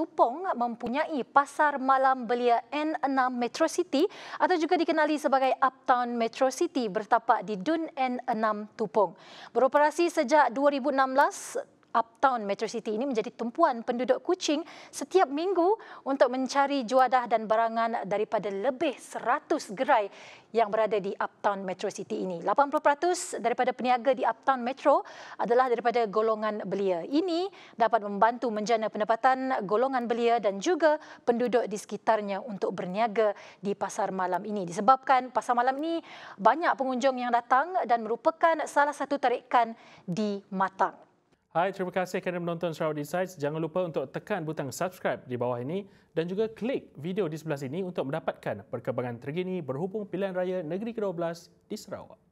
Tupong mempunyai pasar malam belia N6 Metro City atau juga dikenali sebagai Uptown Metro City bertapak di Dun N6 Tupong. Beroperasi sejak 2016, Uptown Metro City ini menjadi tumpuan penduduk kucing setiap minggu untuk mencari juadah dan barangan daripada lebih 100 gerai yang berada di Uptown Metro City ini. 80% daripada peniaga di Uptown Metro adalah daripada golongan belia. Ini dapat membantu menjana pendapatan golongan belia dan juga penduduk di sekitarnya untuk berniaga di pasar malam ini. Disebabkan pasar malam ini banyak pengunjung yang datang dan merupakan salah satu tarikan di Matang. Hai, terima kasih kerana menonton Sarawak Insights. Jangan lupa untuk tekan butang subscribe di bawah ini dan juga klik video di sebelah sini untuk mendapatkan perkembangan terkini berhubung pilihan raya negeri ke-12 di Sarawak.